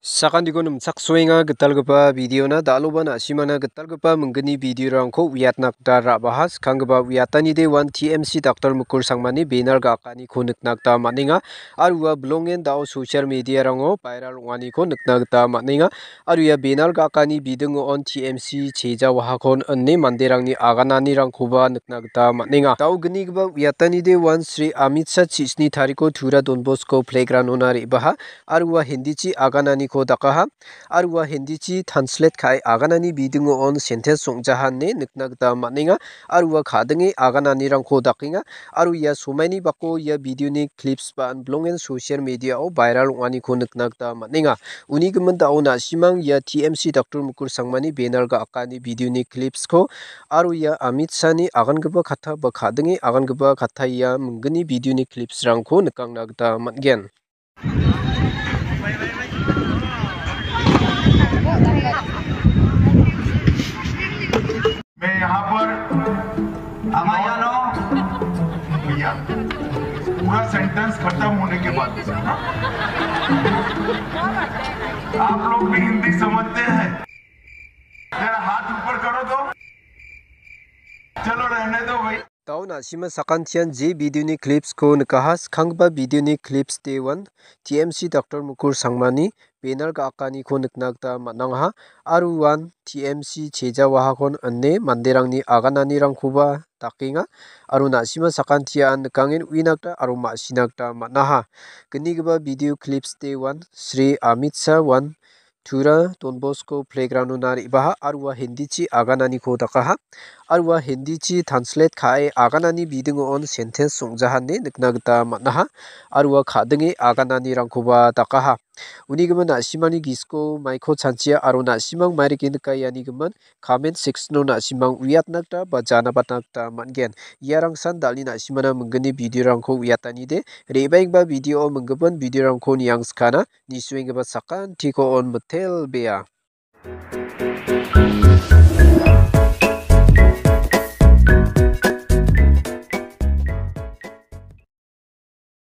Sakan di gunung sak suenga getal gepa video na daluban asimana getal gepa menggeni video rangko wiat nak dara bahas kang gepa wiatani de wan TMC Dr. Mukur Sangmani banner ga kani ko nuk nak ta maninga aru wa blongen dao social media rango viral wani ko nuk nak ta maninga aru ya banner ga kani bidung on TMC cheja waha kon anne manderang ni aganani rangko ba nuk nak ta maninga dao geni gepa wiatani de wan Sri Amit Shah chisni thari ko thura Don Bosco playground onari baha aru wa hindi chi aganani ko dakaha aro ua hindi chi translate kai aganani bidingo on sentence songjaha ine nikna gita man·enga aro ua kadinge agananirangko dakenga aro ia somaini bako ia bidioni clips ba unblogen social media-o viral ong·aniko nikna gita man·enga uni gimin dao nasimang ia TMC Dr. Mukur Sangmani banner-ga akani bidioni clips-ko aro ia Amit Shah-ni agangipa kata ba kadinge agangipa kata ia minggini bidioni clips-rangko nikangna gita man·gen. भैया पूरा sentence खत्म होने के बाद आप लोग भी हिंदी समझते हैं तेरा हाथ तो। जी वीडियो क्लिप्स को कहा Khangba video clips day one TMC doctor Mukur Sangmani banner ga·aniko nikna gita man·anga aro uan T_M_C chejauahakon ine manderangni agananirangkoba dakenga aro na·sima sakantion nikangen uina gita aro ma·sina gita man·aha gnigipa bidio clips -te uan sri amit shah uan tura don bosko playground -una re·baha aro ua hindi-chi agananiko dakaha aro ua hindi-chi translate ka·e aganani bidingon sentens songjaha ine nikna gita man·aha aro ua ka·dinge agananirangkoba dakaha. unigaman na simang ni gisko mai ko chanchia aro na simang mai rekin ya ka yani gaman comment section no na simang wiat nakta ba jana pat nakta mangen yarang san dali na simana mangani video rang ko wiat ani de re baik ba video mangaban video rang ko ni yang skana ni swing ba sakan thiko on motel be ya Thank you.